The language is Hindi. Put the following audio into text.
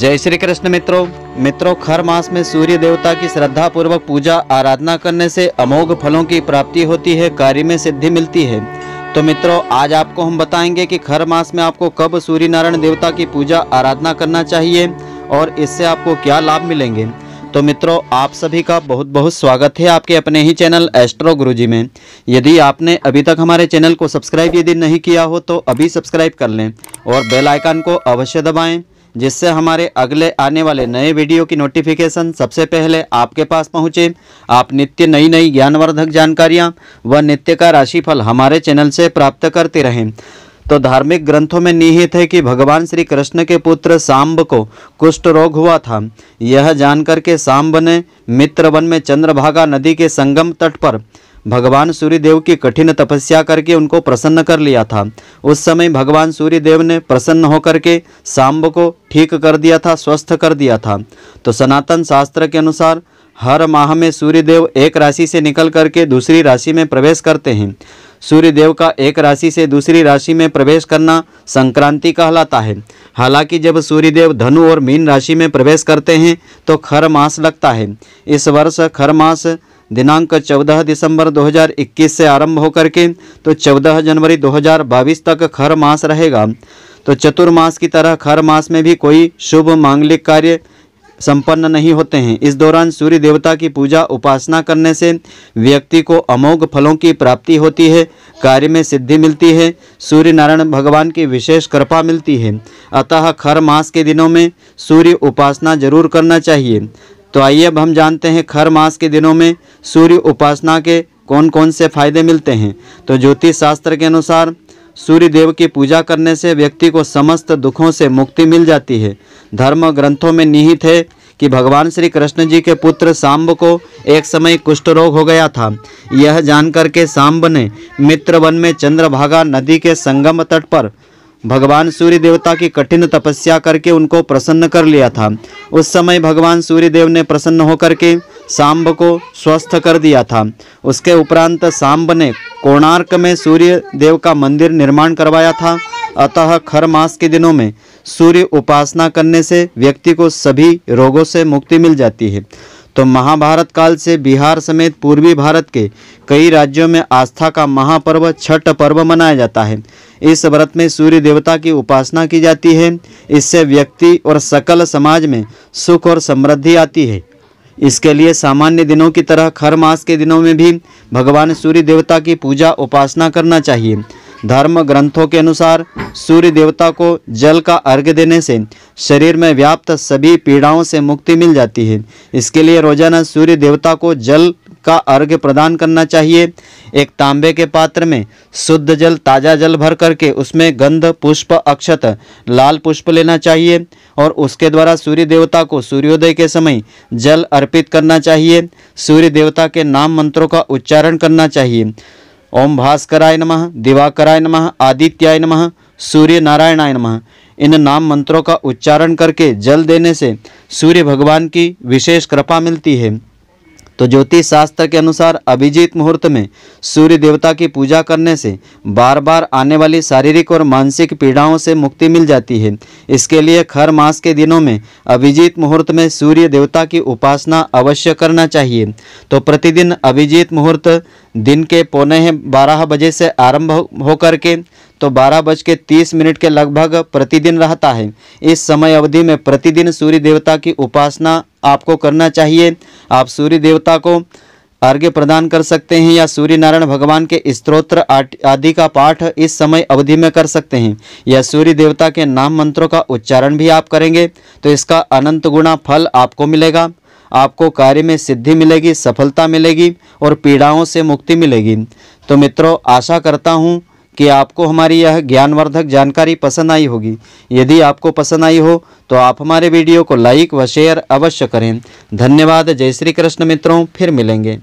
जय श्री कृष्ण मित्रों मित्रों खर मास में सूर्य देवता की श्रद्धा पूर्वक पूजा आराधना करने से अमोघ फलों की प्राप्ति होती है कार्य में सिद्धि मिलती है तो मित्रों आज आपको हम बताएंगे कि खर मास में आपको कब सूर्य नारायण देवता की पूजा आराधना करना चाहिए और इससे आपको क्या लाभ मिलेंगे तो मित्रों आप सभी का बहुत बहुत स्वागत है आपके अपने ही चैनल एस्ट्रो गुरुजी में यदि आपने अभी तक हमारे चैनल को सब्सक्राइब यदि नहीं किया हो तो अभी सब्सक्राइब कर लें और बेल आइकन को अवश्य दबाएं जिससे हमारे अगले आने वाले नए वीडियो की नोटिफिकेशन सबसे पहले आपके पास पहुंचे आप नित्य नई नई ज्ञानवर्धक जानकारियां व नित्य का राशिफल हमारे चैनल से प्राप्त करते रहें तो धार्मिक ग्रंथों में निहित है कि भगवान श्री कृष्ण के पुत्र सांब को कुष्ठ रोग हुआ था यह जानकर के सांब ने मित्रवन में चंद्रभागा नदी के संगम तट पर भगवान सूर्यदेव की कठिन तपस्या करके उनको प्रसन्न कर लिया था उस समय भगवान सूर्यदेव ने प्रसन्न होकर के सांब को ठीक कर दिया था स्वस्थ कर दिया था तो सनातन शास्त्र के अनुसार हर माह में सूर्यदेव एक राशि से निकल करके दूसरी राशि में प्रवेश करते हैं सूर्यदेव का एक राशि से दूसरी राशि में प्रवेश करना संक्रांति कहलाता है हालांकि जब सूर्यदेव धनु और मीन राशि में प्रवेश करते हैं तो खर मास लगता है इस वर्ष खर मास दिनांक 14 दिसंबर 2021 से आरंभ होकर के तो 14 जनवरी 2022 तक खर मास रहेगा तो चतुर्मास की तरह खर मास में भी कोई शुभ मांगलिक कार्य संपन्न नहीं होते हैं इस दौरान सूर्य देवता की पूजा उपासना करने से व्यक्ति को अमोघ फलों की प्राप्ति होती है कार्य में सिद्धि मिलती है सूर्य नारायण भगवान की विशेष कृपा मिलती है अतः खर मास के दिनों में सूर्य उपासना जरूर करना चाहिए तो आइए अब हम जानते हैं खर मास के दिनों में सूर्य उपासना के कौन कौन से फायदे मिलते हैं तो ज्योतिष शास्त्र के अनुसार सूर्य देव की पूजा करने से व्यक्ति को समस्त दुखों से मुक्ति मिल जाती है धर्म ग्रंथों में निहित है कि भगवान श्री कृष्ण जी के पुत्र सांब को एक समय कुष्ठ रोग हो गया था यह जानकर के सांब ने मित्रवन में चंद्रभागा नदी के संगम तट पर भगवान सूर्य देवता की कठिन तपस्या करके उनको प्रसन्न कर लिया था उस समय भगवान सूर्य देव ने प्रसन्न होकर के सांब को स्वस्थ कर दिया था उसके उपरांत सांब ने कोणार्क में सूर्य देव का मंदिर निर्माण करवाया था अतः खर मास के दिनों में सूर्य उपासना करने से व्यक्ति को सभी रोगों से मुक्ति मिल जाती है तो महाभारत काल से बिहार समेत पूर्वी भारत के कई राज्यों में आस्था का महापर्व छठ पर्व मनाया जाता है इस व्रत में सूर्य देवता की उपासना की जाती है इससे व्यक्ति और सकल समाज में सुख और समृद्धि आती है इसके लिए सामान्य दिनों की तरह खर मास के दिनों में भी भगवान सूर्य देवता की पूजा उपासना करना चाहिए धर्म ग्रंथों के अनुसार सूर्य देवता को जल का अर्घ देने से शरीर में व्याप्त सभी पीड़ाओं से मुक्ति मिल जाती है इसके लिए रोजाना सूर्य देवता को जल का अर्घ प्रदान करना चाहिए एक तांबे के पात्र में शुद्ध जल ताज़ा जल भर करके उसमें गंध पुष्प अक्षत लाल पुष्प लेना चाहिए और उसके द्वारा सूर्य देवता को सूर्योदय के समय जल अर्पित करना चाहिए सूर्य देवता के नाम मंत्रों का उच्चारण करना चाहिए ओम भास्कराय नमः दिवाकराय नमः आदित्याय नमः सूर्य नारायणाय नमः इन नाम मंत्रों का उच्चारण करके जल देने से सूर्य भगवान की विशेष कृपा मिलती है तो ज्योतिष शास्त्र के अनुसार अभिजीत मुहूर्त में सूर्य देवता की पूजा करने से बार बार आने वाली शारीरिक और मानसिक पीड़ाओं से मुक्ति मिल जाती है इसके लिए खर मास के दिनों में अभिजीत मुहूर्त में सूर्य देवता की उपासना अवश्य करना चाहिए तो प्रतिदिन अभिजीत मुहूर्त दिन के पौने बारह बजे से आरंभ होकर के तो बारह बज के तीस मिनट के लगभग प्रतिदिन रहता है इस समय अवधि में प्रतिदिन सूर्य देवता की उपासना आपको करना चाहिए आप सूर्य देवता को अर्घ्य प्रदान कर सकते हैं या सूर्य नारायण भगवान के स्त्रोत्र आदि का पाठ इस समय अवधि में कर सकते हैं या सूर्य देवता के नाम मंत्रों का उच्चारण भी आप करेंगे तो इसका अनंत गुणा फल आपको मिलेगा आपको कार्य में सिद्धि मिलेगी सफलता मिलेगी और पीड़ाओं से मुक्ति मिलेगी तो मित्रों आशा करता हूँ कि आपको हमारी यह ज्ञानवर्धक जानकारी पसंद आई होगी यदि आपको पसंद आई हो तो आप हमारे वीडियो को लाइक व शेयर अवश्य करें धन्यवाद जय श्री कृष्ण मित्रों फिर मिलेंगे